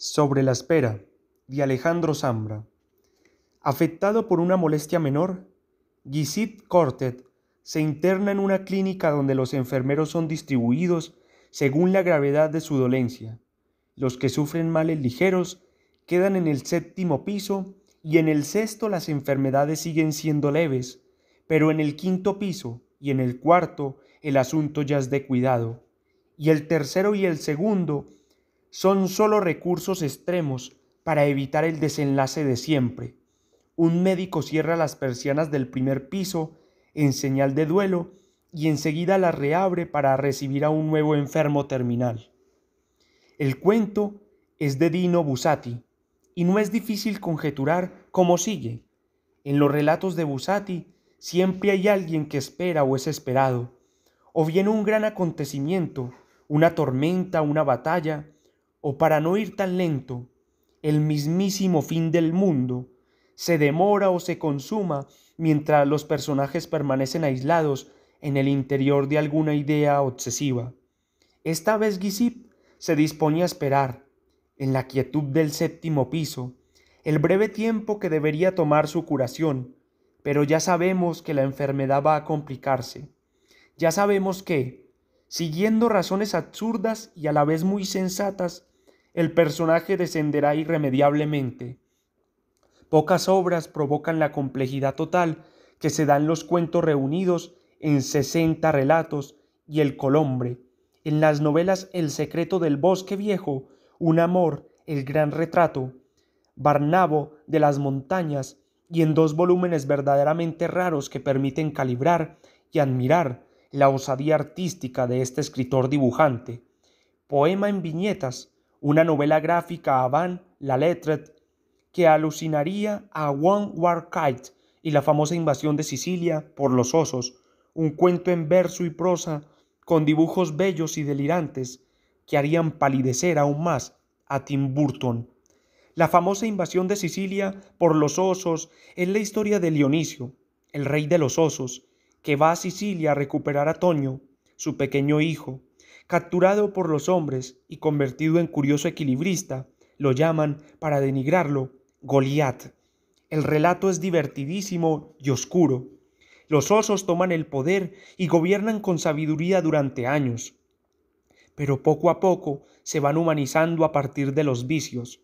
Sobre la espera, de Alejandro Zambra. Afectado por una molestia menor, Gisit Cortet se interna en una clínica donde los enfermeros son distribuidos según la gravedad de su dolencia. Los que sufren males ligeros quedan en el séptimo piso y en el sexto las enfermedades siguen siendo leves, pero en el quinto piso y en el cuarto el asunto ya es de cuidado. Y el tercero y el segundo son solo recursos extremos para evitar el desenlace de siempre. Un médico cierra las persianas del primer piso en señal de duelo y enseguida las reabre para recibir a un nuevo enfermo terminal. El cuento es de Dino Busati y no es difícil conjeturar cómo sigue. En los relatos de Busati siempre hay alguien que espera o es esperado, o bien un gran acontecimiento, una tormenta, una batalla, o para no ir tan lento, el mismísimo fin del mundo, se demora o se consuma mientras los personajes permanecen aislados en el interior de alguna idea obsesiva. Esta vez Gisip se dispone a esperar, en la quietud del séptimo piso, el breve tiempo que debería tomar su curación, pero ya sabemos que la enfermedad va a complicarse. Ya sabemos que, siguiendo razones absurdas y a la vez muy sensatas, el personaje descenderá irremediablemente. Pocas obras provocan la complejidad total que se dan los cuentos reunidos en sesenta relatos y El Colombre, en las novelas El secreto del bosque viejo, Un amor, El gran retrato, Barnabo de las montañas y en dos volúmenes verdaderamente raros que permiten calibrar y admirar la osadía artística de este escritor dibujante. Poema en viñetas, una novela gráfica a Van Lettre, que alucinaría a One War y la famosa invasión de Sicilia por los osos, un cuento en verso y prosa con dibujos bellos y delirantes que harían palidecer aún más a Tim Burton. La famosa invasión de Sicilia por los osos es la historia de Dionisio, el rey de los osos, que va a Sicilia a recuperar a Toño, su pequeño hijo, Capturado por los hombres y convertido en curioso equilibrista, lo llaman, para denigrarlo, Goliat. El relato es divertidísimo y oscuro. Los osos toman el poder y gobiernan con sabiduría durante años. Pero poco a poco se van humanizando a partir de los vicios,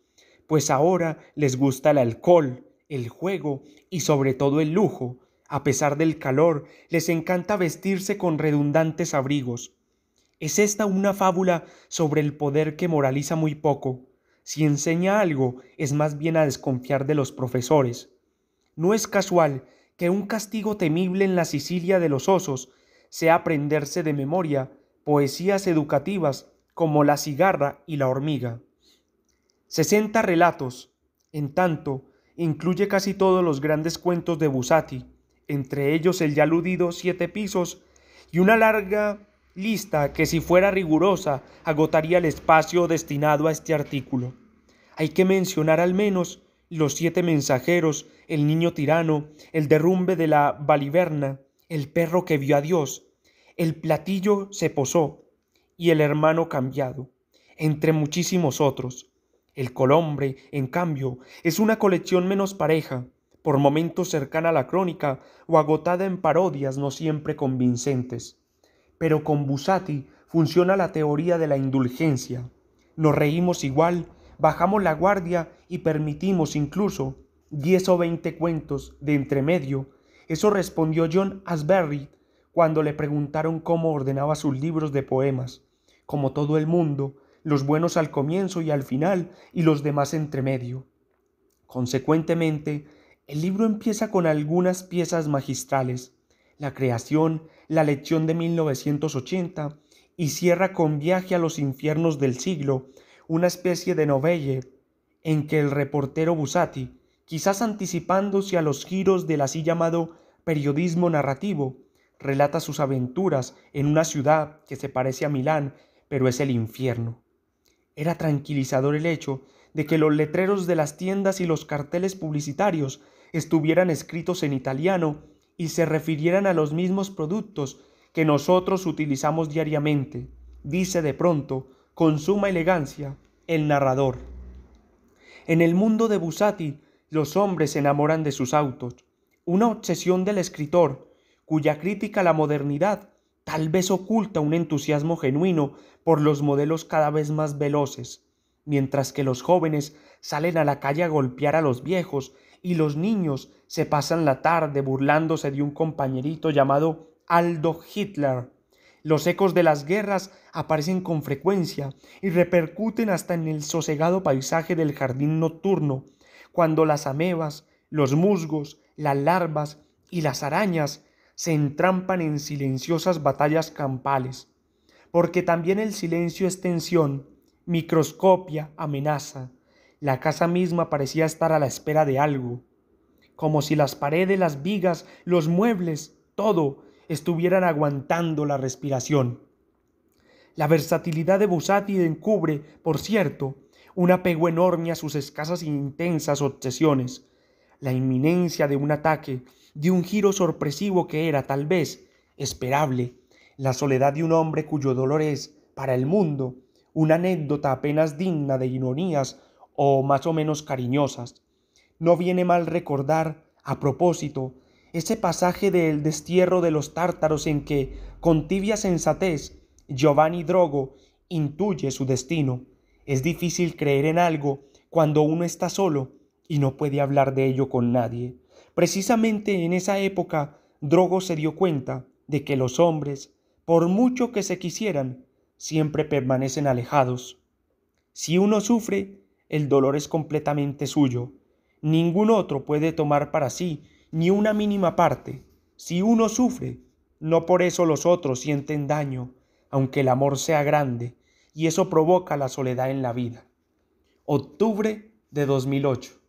pues ahora les gusta el alcohol, el juego y sobre todo el lujo. A pesar del calor, les encanta vestirse con redundantes abrigos. ¿Es esta una fábula sobre el poder que moraliza muy poco? Si enseña algo, es más bien a desconfiar de los profesores. No es casual que un castigo temible en la Sicilia de los osos sea aprenderse de memoria poesías educativas como La cigarra y la hormiga. 60 relatos, en tanto, incluye casi todos los grandes cuentos de Busati, entre ellos el ya aludido Siete Pisos y una larga lista que si fuera rigurosa agotaría el espacio destinado a este artículo. Hay que mencionar al menos los siete mensajeros, el niño tirano, el derrumbe de la baliverna, el perro que vio a Dios, el platillo se posó y el hermano cambiado, entre muchísimos otros. El colombre, en cambio, es una colección menos pareja, por momentos cercana a la crónica o agotada en parodias no siempre convincentes. Pero con Busati funciona la teoría de la indulgencia. Nos reímos igual, bajamos la guardia y permitimos incluso diez o veinte cuentos de entremedio. Eso respondió John Asbury cuando le preguntaron cómo ordenaba sus libros de poemas. Como todo el mundo, los buenos al comienzo y al final y los demás entremedio. Consecuentemente, el libro empieza con algunas piezas magistrales, la creación, la lección de 1980 y cierra con Viaje a los infiernos del siglo, una especie de novelle en que el reportero Busati, quizás anticipándose a los giros del así llamado periodismo narrativo, relata sus aventuras en una ciudad que se parece a Milán, pero es el infierno. Era tranquilizador el hecho de que los letreros de las tiendas y los carteles publicitarios estuvieran escritos en italiano y se refirieran a los mismos productos que nosotros utilizamos diariamente, dice de pronto, con suma elegancia, el narrador. En el mundo de Busati, los hombres se enamoran de sus autos, una obsesión del escritor, cuya crítica a la modernidad tal vez oculta un entusiasmo genuino por los modelos cada vez más veloces, mientras que los jóvenes salen a la calle a golpear a los viejos y los niños se pasan la tarde burlándose de un compañerito llamado Aldo Hitler. Los ecos de las guerras aparecen con frecuencia y repercuten hasta en el sosegado paisaje del jardín nocturno, cuando las amebas, los musgos, las larvas y las arañas se entrampan en silenciosas batallas campales. Porque también el silencio es tensión, microscopia amenaza. La casa misma parecía estar a la espera de algo, como si las paredes, las vigas, los muebles, todo estuvieran aguantando la respiración. La versatilidad de Busati encubre, por cierto, un apego enorme a sus escasas e intensas obsesiones, la inminencia de un ataque, de un giro sorpresivo que era, tal vez, esperable, la soledad de un hombre cuyo dolor es, para el mundo, una anécdota apenas digna de ironías o más o menos cariñosas. No viene mal recordar, a propósito, ese pasaje del destierro de los tártaros en que, con tibia sensatez, Giovanni Drogo intuye su destino. Es difícil creer en algo cuando uno está solo y no puede hablar de ello con nadie. Precisamente en esa época, Drogo se dio cuenta de que los hombres, por mucho que se quisieran, siempre permanecen alejados. Si uno sufre, el dolor es completamente suyo. Ningún otro puede tomar para sí ni una mínima parte. Si uno sufre, no por eso los otros sienten daño, aunque el amor sea grande, y eso provoca la soledad en la vida. Octubre de 2008.